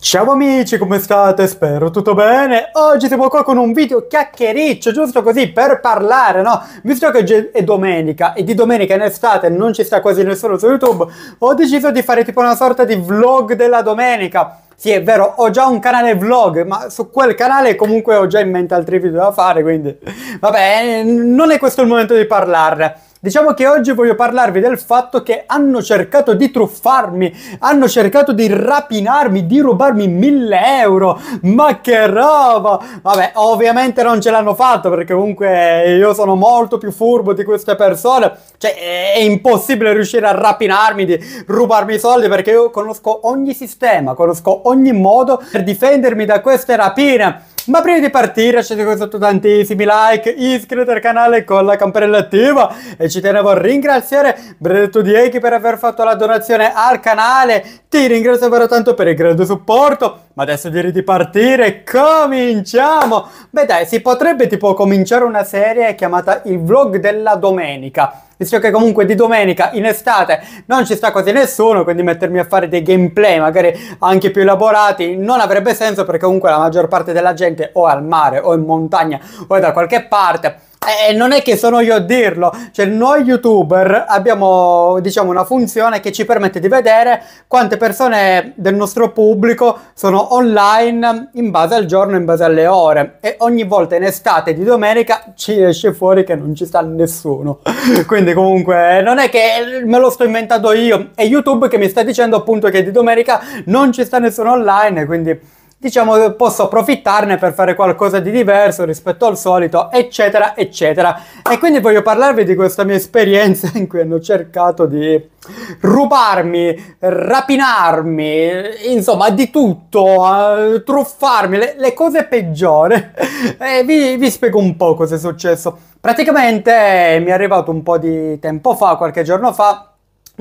Ciao amici, come state? Spero tutto bene. Oggi siamo qua con un video chiacchiericcio, giusto così, per parlare, no? Visto che è domenica e di domenica in estate non ci sta quasi nessuno su YouTube, ho deciso di fare tipo una sorta di vlog della domenica. Sì, è vero, ho già un canale vlog, ma su quel canale comunque ho già in mente altri video da fare, quindi... Vabbè, non è questo il momento di parlarne. Diciamo che oggi voglio parlarvi del fatto che hanno cercato di truffarmi, hanno cercato di rapinarmi, di rubarmi mille euro. Ma che roba! Vabbè, ovviamente non ce l'hanno fatto perché comunque io sono molto più furbo di queste persone. Cioè, è impossibile riuscire a rapinarmi, di rubarmi i soldi perché io conosco ogni sistema, conosco ogni modo per difendermi da queste rapine. Ma prima di partire siete sotto tantissimi like, iscrivetevi al canale con la campanella attiva e ci tenevo a ringraziare Benedetto Dieghi per aver fatto la donazione al canale. Ti ringrazio davvero tanto per il grande supporto. Ma adesso direi di partire, cominciamo! Beh dai, si potrebbe tipo cominciare una serie chiamata Il vlog della domenica visto che comunque di domenica in estate non ci sta quasi nessuno, quindi mettermi a fare dei gameplay magari anche più elaborati non avrebbe senso perché comunque la maggior parte della gente o è al mare o in montagna o è da qualche parte eh, eh, non è che sono io a dirlo, cioè noi youtuber abbiamo diciamo una funzione che ci permette di vedere quante persone del nostro pubblico sono online in base al giorno, in base alle ore e ogni volta in estate di domenica ci esce fuori che non ci sta nessuno. Quindi comunque non è che me lo sto inventando io, è YouTube che mi sta dicendo appunto che di domenica non ci sta nessuno online, quindi diciamo posso approfittarne per fare qualcosa di diverso rispetto al solito, eccetera, eccetera. E quindi voglio parlarvi di questa mia esperienza in cui hanno cercato di rubarmi, rapinarmi, insomma di tutto, eh, truffarmi, le, le, cose peggiori. e vi, vi spiego un po' cosa è successo. Praticamente mi è arrivato un po' di tempo fa, qualche giorno fa,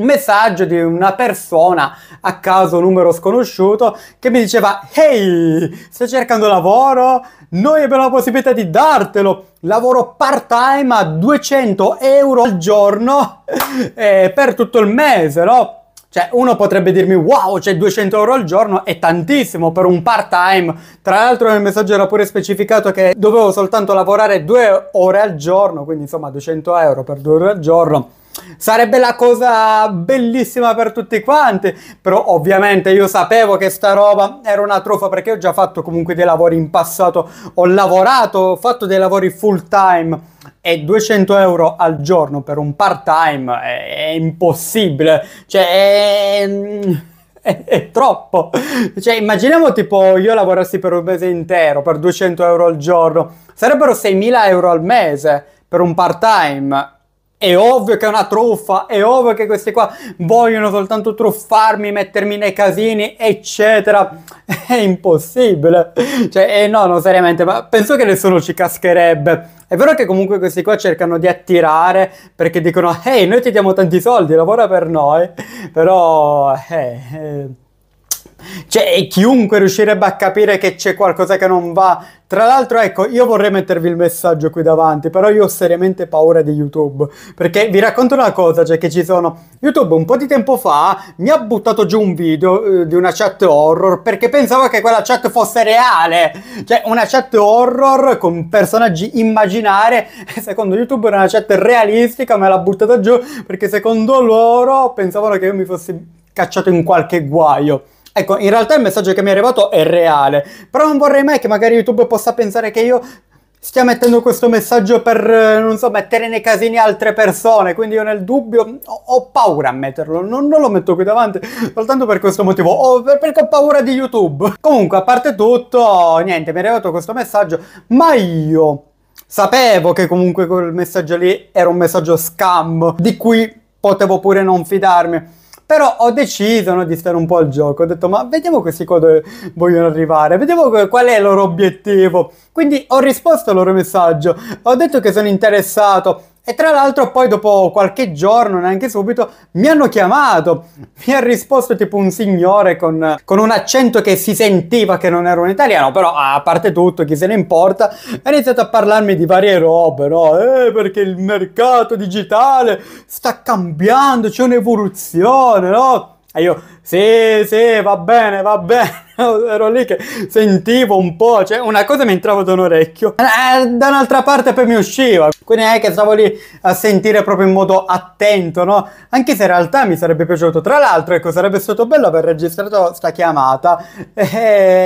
messaggio di una persona a caso numero sconosciuto che mi diceva ehi stai cercando lavoro noi abbiamo la possibilità di dartelo lavoro part time a 200 euro al giorno eh, per tutto il mese no cioè, uno potrebbe dirmi, wow, cioè 200 euro al giorno è tantissimo per un part-time. Tra l'altro nel messaggio era pure specificato che dovevo soltanto lavorare due ore al giorno, quindi insomma 200 euro per due ore al giorno Sarebbe la cosa bellissima per tutti quanti, però ovviamente io sapevo che sta roba era una truffa perché ho già fatto comunque dei lavori in passato, ho lavorato, ho fatto dei lavori full time e 200 euro al giorno per un part time è, è impossibile, cioè è... È, è, troppo. Cioè, immaginiamo tipo io lavorassi per un mese intero, per 200 euro al giorno, sarebbero 6.000 euro al mese per un part time è ovvio che è una truffa, è ovvio che questi qua vogliono soltanto truffarmi, mettermi nei casini, eccetera. È impossibile. Cioè, eh no, no, seriamente, ma penso che nessuno ci cascherebbe. È vero che comunque questi qua cercano di attirare perché dicono, ehi, hey, noi ti diamo tanti soldi, lavora per noi. Però, eh, eh. Cioè, chiunque riuscirebbe a capire che c'è qualcosa che non va tra l'altro, ecco, io vorrei mettervi il messaggio qui davanti, però io ho seriamente paura di YouTube. Perché vi racconto una cosa, cioè che ci sono... YouTube un po' di tempo fa mi ha buttato giù un video eh, di una chat horror perché pensavo che quella chat fosse reale. Cioè, una chat horror con personaggi immaginari. Secondo YouTube era una chat realistica, me l'ha buttata giù perché secondo loro pensavano che io mi fossi cacciato in qualche guaio. Ecco, in realtà il messaggio che mi è arrivato è reale, però non vorrei mai che magari YouTube possa pensare che io stia mettendo questo messaggio per, eh, non so, mettere nei casini altre persone, quindi io nel dubbio ho, ho paura a metterlo, non, non, lo metto qui davanti, soltanto per questo motivo, o per, perché ho paura di YouTube. Comunque, a parte tutto, niente, mi è arrivato questo messaggio, ma io sapevo che comunque quel messaggio lì era un messaggio scam, di cui potevo pure non fidarmi. Però ho deciso no, di stare un po' al gioco, ho detto ma vediamo questi qua dove vogliono arrivare, vediamo qual è il loro obiettivo. Quindi ho risposto al loro messaggio, ho detto che sono interessato e tra l'altro poi dopo qualche giorno, neanche subito, mi hanno chiamato, mi ha risposto tipo un signore con, con, un accento che si sentiva che non era un italiano, però a parte tutto, chi se ne importa, ha iniziato a parlarmi di varie robe, no? Eh, perché il mercato digitale sta cambiando, c'è un'evoluzione, no? E io, sì, sì, va bene, va bene. ero lì che sentivo un po', cioè una cosa mi entrava da un orecchio, eh, da un'altra parte poi mi usciva, quindi è che stavo lì a sentire proprio in modo attento, no? Anche se in realtà mi sarebbe piaciuto, tra l'altro, ecco, sarebbe stato bello aver registrato sta chiamata e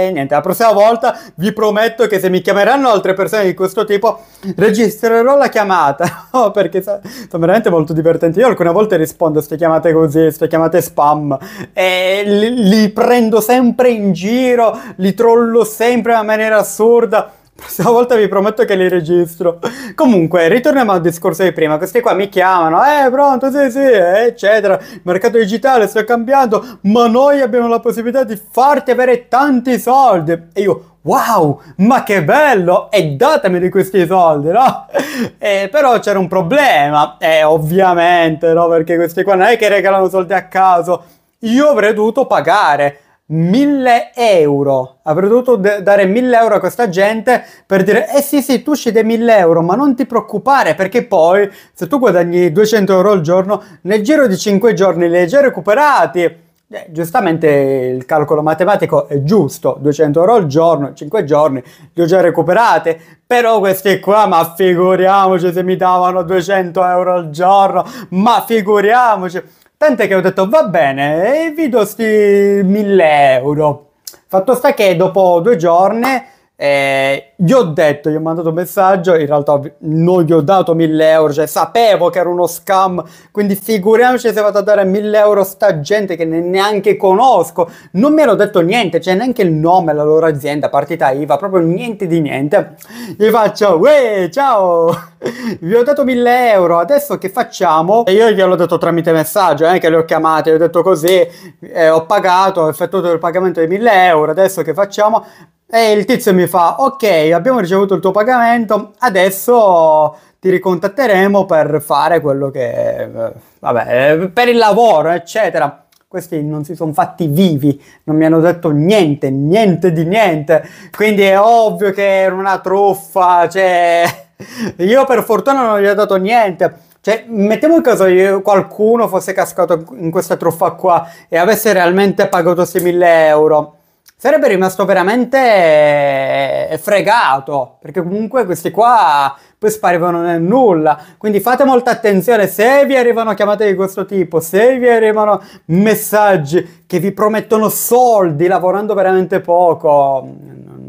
eh, niente, la prossima volta vi prometto che se mi chiameranno altre persone di questo tipo, registrerò la chiamata, no? Perché sono veramente molto divertenti, io alcune volte rispondo a queste chiamate così, queste chiamate spam e li, li prendo sempre in giro giro, li trollo sempre in maniera assurda. Questa volta vi prometto che li registro. Comunque, ritorniamo al discorso di prima. Questi qua mi chiamano, eh, pronto, sì, sì, eccetera. Il mercato digitale sta cambiando, ma noi abbiamo la possibilità di farti avere tanti soldi. E io, wow, ma che bello! E datemi di questi soldi, no? Eh, però c'era un problema, E eh, ovviamente, no? Perché questi qua non è che regalano soldi a caso. Io avrei dovuto pagare 1000 euro. Avrei dovuto d- dare 1000 euro a questa gente per dire: Eh sì, sì, tu scende 1000 euro, ma non ti preoccupare perché poi se tu guadagni 200 euro al giorno, nel giro di 5 giorni li hai già recuperati. Eh, giustamente il calcolo matematico è giusto, 200 euro al giorno, 5 giorni, li ho già recuperati però questi qua, ma figuriamoci se mi davano 200 euro al giorno, ma figuriamoci Tant'è che ho detto va bene, e vi do sti 1000 euro. Fatto sta che dopo due giorni eh, gli ho detto, gli ho mandato un messaggio, in realtà non gli ho dato 1000 euro, cioè sapevo che era uno scam, quindi figuriamoci se vado a dare 1000 euro a sta gente che neanche conosco, non mi hanno detto niente, cioè neanche il nome, della loro azienda, partita IVA, proprio niente di niente. Gli faccio, uè, ciao, vi ho dato 1000 euro, adesso che facciamo? E io gliel'ho detto tramite messaggio, eh, che le ho chiamate, ho detto così, eh, ho pagato, ho effettuato il pagamento di 1000 euro, adesso che facciamo? E il tizio mi fa, ok, abbiamo ricevuto il tuo pagamento, adesso ti ricontatteremo per fare quello che... Eh, vabbè, eh, per il lavoro, eccetera. Questi non si sono fatti vivi, non mi hanno detto niente, niente di niente. Quindi è ovvio che era una truffa, cioè... Io per fortuna non gli ho dato niente. Cioè, mettiamo in caso che qualcuno fosse cascato in questa truffa qua e avesse realmente pagato 6.000 euro sarebbe rimasto veramente eh, fregato, perché comunque questi qua poi sparivano nel nulla. Quindi fate molta attenzione se vi arrivano chiamate di questo tipo, se vi arrivano messaggi che vi promettono soldi lavorando veramente poco.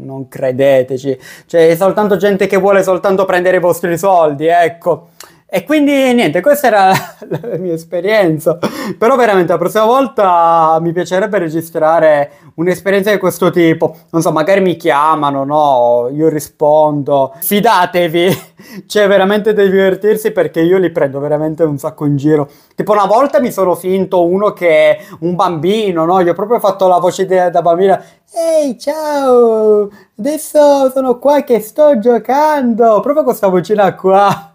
Non credeteci, c'è cioè, soltanto gente che vuole soltanto prendere i vostri soldi, ecco. E quindi niente, questa era la, mia esperienza. Però veramente la prossima volta mi piacerebbe registrare un'esperienza di questo tipo. Non so, magari mi chiamano, no? Io rispondo. Fidatevi. C'è cioè, veramente da divertirsi perché io li prendo veramente un sacco in giro. Tipo una volta mi sono finto uno che è un bambino, no? Gli ho proprio fatto la voce de- da bambina. Ehi, ciao! Adesso sono qua che sto giocando! Proprio con questa vocina qua.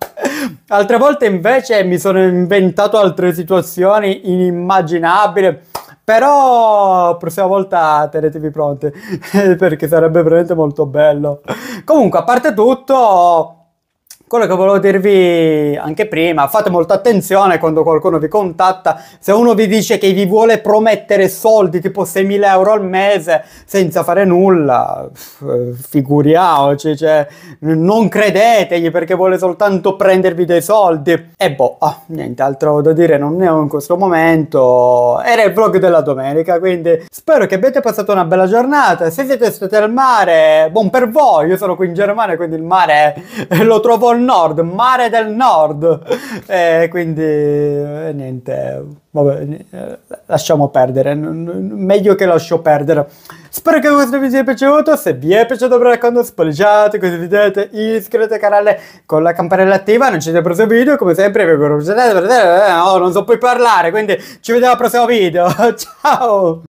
Altre volte invece mi sono inventato altre situazioni inimmaginabili. Però prossima volta tenetevi pronti perché sarebbe veramente molto bello. Comunque, a parte tutto, quello che volevo dirvi anche prima, fate molta attenzione quando qualcuno vi contatta, se uno vi dice che vi vuole promettere soldi tipo 6.000 euro al mese senza fare nulla, figuriamoci, cioè, non credetegli perché vuole soltanto prendervi dei soldi. E boh, ah, niente altro da dire, non ne ho in questo momento, era il vlog della domenica, quindi spero che abbiate passato una bella giornata, se siete stati al mare, buon per voi, io sono qui in Germania quindi il mare lo trovo del Nord, Mare del Nord. Eh, quindi niente, vabbè, lasciamo perdere, meglio che lascio perdere. Spero che questo video vi sia piaciuto, se vi è piaciuto mi raccomando così vedete, iscrivetevi al canale con la campanella attiva, non ci siete preso video, come sempre vi auguro, oh, non so più parlare, quindi ci vediamo al prossimo video, ciao!